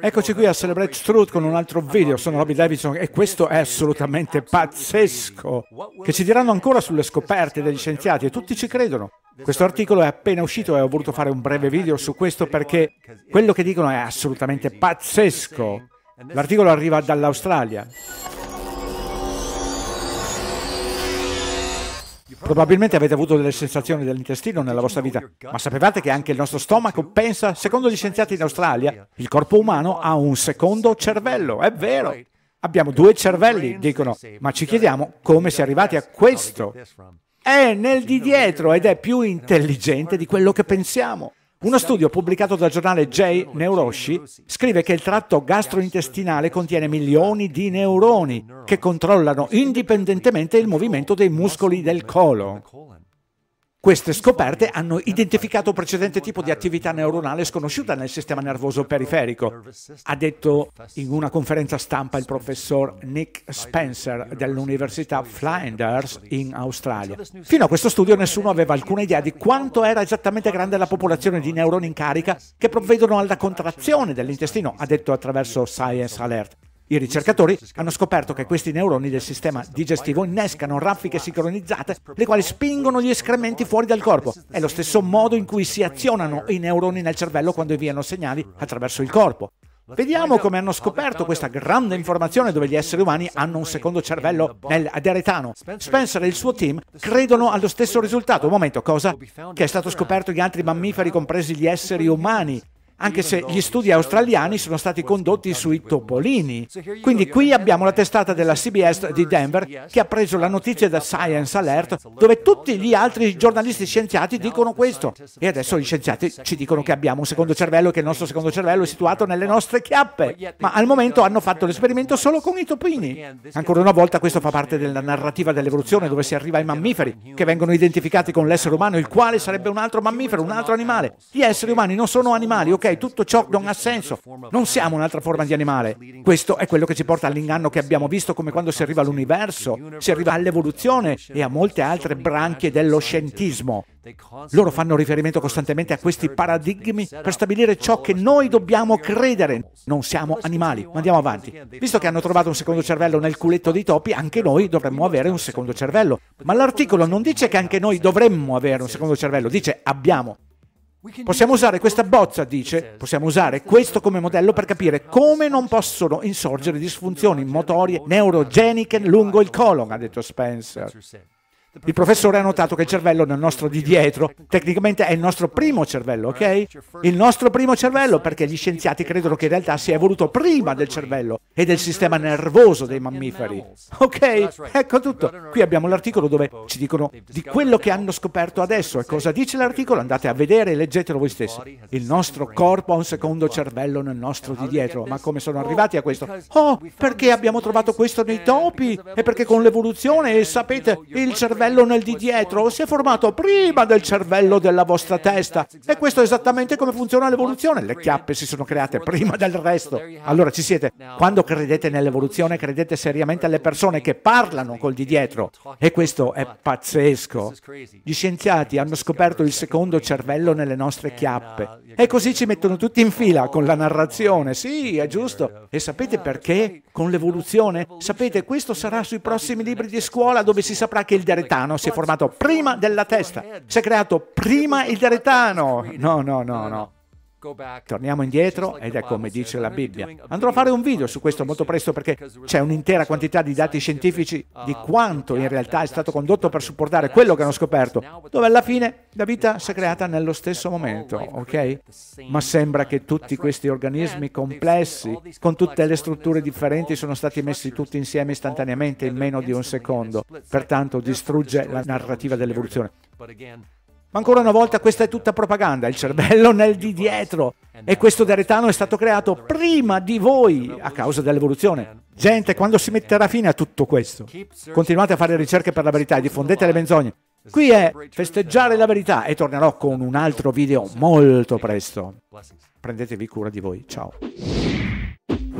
Eccoci qui a Celebrate Struth con un altro video, sono Robbie Davidson e questo è assolutamente pazzesco, che ci diranno ancora sulle scoperte degli scienziati e tutti ci credono. Questo articolo è appena uscito e ho voluto fare un breve video su questo perché quello che dicono è assolutamente pazzesco. L'articolo arriva dall'Australia. Probabilmente avete avuto delle sensazioni dell'intestino nella vostra vita, ma sapevate che anche il nostro stomaco pensa? Secondo gli scienziati in Australia, il corpo umano ha un secondo cervello, è vero. Abbiamo due cervelli, dicono, ma ci chiediamo come si è arrivati a questo. È nel di dietro ed è più intelligente di quello che pensiamo. Uno studio pubblicato dal giornale J. Neuroshi scrive che il tratto gastrointestinale contiene milioni di neuroni che controllano indipendentemente il movimento dei muscoli del colon. Queste scoperte hanno identificato un precedente tipo di attività neuronale sconosciuta nel sistema nervoso periferico, ha detto in una conferenza stampa il professor Nick Spencer dell'Università Flinders in Australia. Fino a questo studio nessuno aveva alcuna idea di quanto era esattamente grande la popolazione di neuroni in carica che provvedono alla contrazione dell'intestino, ha detto attraverso Science Alert. I ricercatori hanno scoperto che questi neuroni del sistema digestivo innescano raffiche sincronizzate, le quali spingono gli escrementi fuori dal corpo. È lo stesso modo in cui si azionano i neuroni nel cervello quando inviano segnali attraverso il corpo. Vediamo come hanno scoperto questa grande informazione dove gli esseri umani hanno un secondo cervello nel deretano. Spencer e il suo team credono allo stesso risultato. Un momento, cosa? Che è stato scoperto in altri mammiferi, compresi gli esseri umani, anche se gli studi australiani sono stati condotti sui topolini. Quindi qui abbiamo la testata della CBS di Denver che ha preso la notizia da Science Alert dove tutti gli altri giornalisti scienziati dicono questo. E adesso gli scienziati ci dicono che abbiamo un secondo cervello e che il nostro secondo cervello è situato nelle nostre chiappe. Ma al momento hanno fatto l'esperimento solo con i topini. Ancora una volta questo fa parte della narrativa dell'evoluzione dove si arriva ai mammiferi che vengono identificati con l'essere umano il quale sarebbe un altro mammifero, un altro animale. Gli esseri umani non sono animali, ok? tutto ciò non ha senso. Non siamo un'altra forma di animale. Questo è quello che ci porta all'inganno che abbiamo visto come quando si arriva all'universo, si arriva all'evoluzione e a molte altre branche dello scientismo. Loro fanno riferimento costantemente a questi paradigmi per stabilire ciò che noi dobbiamo credere. Non siamo animali, ma andiamo avanti. Visto che hanno trovato un secondo cervello nel culetto dei topi, anche noi dovremmo avere un secondo cervello. Ma l'articolo non dice che anche noi dovremmo avere un secondo cervello, dice abbiamo. Possiamo usare questa bozza, dice, possiamo usare questo come modello per capire come non possono insorgere disfunzioni motorie neurogeniche lungo il colon, ha detto Spencer. Il professore ha notato che il cervello nel nostro di dietro, tecnicamente è il nostro primo cervello, ok? Il nostro primo cervello perché gli scienziati credono che in realtà sia evoluto prima del cervello e del sistema nervoso dei mammiferi. Ok? Ecco tutto. Qui abbiamo l'articolo dove ci dicono di quello che hanno scoperto adesso e cosa dice l'articolo, andate a vedere e leggetelo voi stessi. Il nostro corpo ha un secondo cervello nel nostro di dietro, ma come sono arrivati a questo? Oh, perché abbiamo trovato questo nei topi? E perché con l'evoluzione, sapete, il cervello cervello nel di dietro si è formato prima del cervello della vostra testa. E questo è esattamente come funziona l'evoluzione. Le chiappe si sono create prima del resto. Allora ci siete. Quando credete nell'evoluzione, credete seriamente alle persone che parlano col di dietro. E questo è pazzesco. Gli scienziati hanno scoperto il secondo cervello nelle nostre chiappe. E così ci mettono tutti in fila con la narrazione. Sì, è giusto. E sapete perché? Con l'evoluzione? Sapete, questo sarà sui prossimi libri di scuola dove si saprà che il direttore deretano si è formato prima della testa, si è creato prima il deretano. No, no, no, no. Torniamo indietro ed è come dice la Bibbia. Andrò a fare un video su questo molto presto perché c'è un'intera quantità di dati scientifici di uh, quanto in realtà è stato condotto per supportare quello che hanno scoperto, dove alla fine la vita si è creata nello stesso momento, ok? Ma sembra che tutti questi organismi complessi, con tutte le strutture differenti, sono stati messi tutti insieme istantaneamente in meno di un secondo. Pertanto distrugge la narrativa dell'evoluzione. Ma ancora una volta questa è tutta propaganda, il cervello nel di dietro. E questo deretano è stato creato prima di voi a causa dell'evoluzione. Gente, quando si metterà fine a tutto questo? Continuate a fare ricerche per la verità e diffondete le menzogne. Qui è festeggiare la verità e tornerò con un altro video molto presto. Prendetevi cura di voi, ciao.